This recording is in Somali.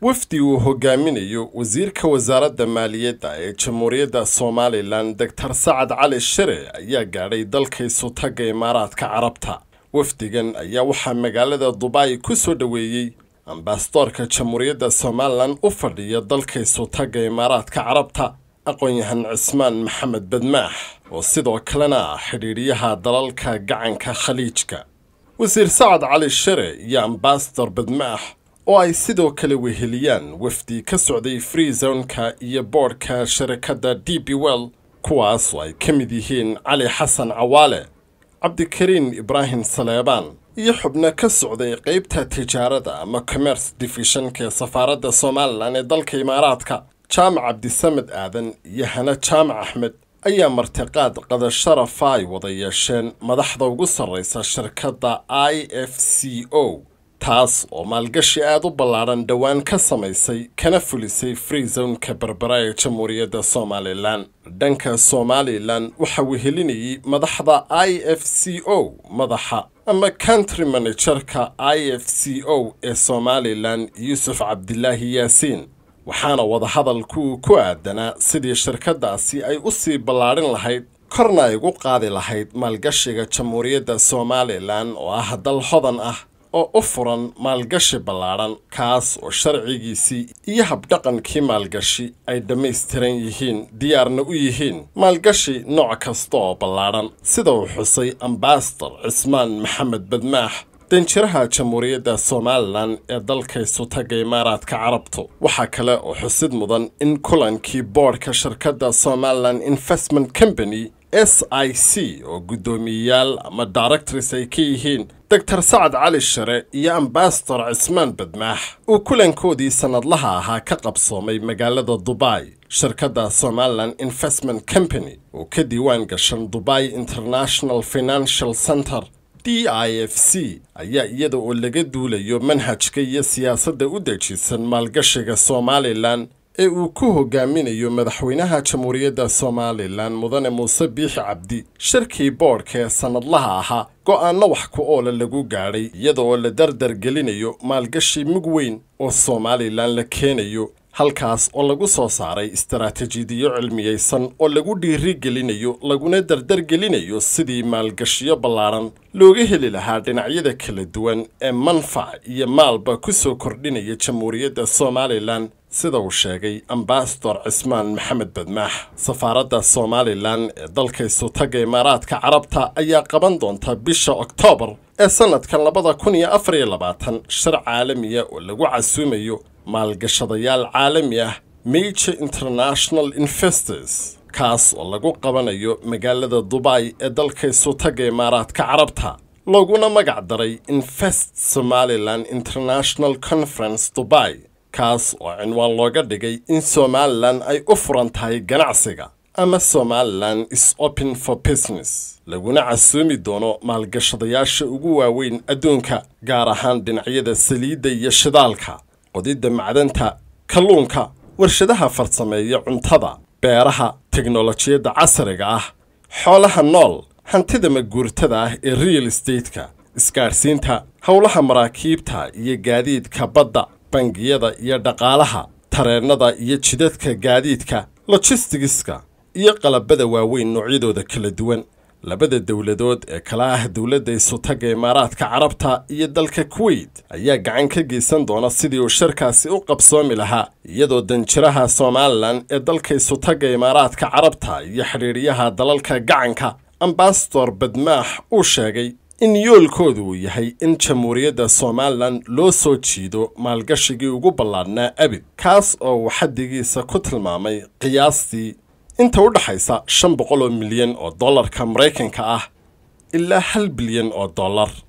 wafdi uu hogaaminayo wasiirka wasaaradda maaliyadda ee jamhuuriyadda somalilan doctor sacad cali shire ayaa gaadhay dalkaisutagga imaaraadka carabta wafdigan ayaa waxaa magaalada dubai ku soo dhoweeyey ambasadoorka jamhuuriyadda somalilan u fadhiya dalkaisutagga imaaraadka carabta aqoon-yahan cismaan maxamed badmaax oo sidoo kalena ah xidhiidhiyaha dalalka gacanka khaliijka wasiir sacad cali shire iyo ambasador badmaax oo ay sidoo kale weheliyaan wafdi ka socday free zoneka iyo boodhka sharakadda d b well kuwaas oo ay ka mid yihiin cali xasan cawaale cabdikariin ibraahim saleebaan iyo xubno ka socday qaybta tijaarada ama commerce divisionka ee safaaradda somalilan ee dalka imaaraadka jaamac cabdisamed aadan iyo hane jaamac axmed ayaa martiqaad qada sharafa ay wada yeesheen madaxda ugu sarraysa shirkadda i f c o taas oo maalgashi aada u ballaadhan dhowaan ka samaysay kana fulisay free zoneka berbera ee jamhuuriyadda somalilan dhanka somalilan waxa uu helinayay madaxda i f c o madaxa ama country manajerka i f c o ee somalilan yuusuf cabdilaahi yaasiin waxaana wadahadalku ku aadanaa sidii shirkaddaasi ay u sii ballaadhin lahayd korna ay ugu qaadi lahayd maalgashiga jamhuuriyadda somalilan oo ah dal hodan ah oo u furan maalgashi ballaadhan kaas oo sharcigiisii iyo habdhaqankii maalgashi ay dhammaystiran yihiin diyaarna u yihiin maalgashi nooc kasta oo ballaadhan sida uu xusay ambasador cismaan maxamed badmaax danjiraha jamhuuriyadda somalilan ee dalkaysu taga imaaraadka carabtu waxaa kale oo xusid mudan in kulankii boodhka shirkadda somalilan investment company s i c oo guddoomiyeyaal ama directors ay ka yihiin doctor sacad cali shire iyo ambasador cismaan badmaax uu kulankoodii sannadlaha ahaa ka qabsoomay magaalada dubai shirkadda somalilan investment company oo ka diiwaan gashan dubai international financial center d i f c ayaa iyada oo laga duulayo manhajka iyo siyaasadda u dejisan maalgashiga somalilan ee uu ku hogaaminayo madaxweynaha jamhuuriyadda somalilan mudane muuse biixi cabdi shirkii boodhka ee sannadlaha ahaa go'aanno wax ku oola lagu gaadhay iyadooo la dardargelinayo maalgashi mug weyn oo somalilan la keenayo halkaas oo lagu soo saaray istaraatijidiyo cilmiyaysan oo lagu dhiirigelinayo laguna dardargelinayo sidii maalgashiyo ballaaran looga heli lahaa dhinacyada kala duwan ee manfac iyo maalba ku soo kordhinaya jamhuuriyadda somalilan sida uu sheegay ambasador cismaan maxamed badmaax safaaradda somalilan ee dalkaysu taga imaaraadka carabta ayaa qaban doonta bisha oktoobar ee sannadkan labada kun iyo afar iyo labaatan shir caalamiya oo lagu casuumayo maalgashadayaal caalami ah major international investors kaas oo lagu qabanayo magaalada dubai ee dalkaysu taga imaaraadka carabta loguna magac daray invest somalilan international conference dubai kaas oo cinwaan looga dhigay in somalilan ay u furan tahay ganacsiga ama somalilan is open for business laguna casuumi doono maalgashadayaasha ugu waaweyn adduunka gaar ahaan dhinacyada saliidda iyo shidaalka qodidda macdanta kalluunka warshadaha farsameeya cuntada beeraha teknolojiyadda casriga ah xoolaha nool hantida maguurtada ah ee real stateka isgaadhsiinta howlaha maraakiibta iyo gaadiidka badda bangiyada iyo dhaqaalaha tareennada iyo jidadka gaadiidka lojistigiska iyo qalabada waaweyn noocyadooda kala duwan labada dowladood ee kala ah dowladda isutaga imaaraadka carabta iyo dalka kuweyt ayaa gacan ka geysan doona sidii uu shirkaasi u qabsoomi lahaa iyadoo danjiraha somalilan ee dalka isutaga imaaraadka carabta iyo xidhiidhiyaha dalalka gacanka ambasador badmaax uu sheegay in yoolkoodu uu yahay in jamhuuriyadda somalilan loo soo jiido maalgashigii ugu ballaadhnaa abid kaas oo uu ku tilmaamay qiyaastii inta u dhaxaysa shan boqol oo milyan oo dollarka maraykanka ah ilaa hal bilyan oo dollar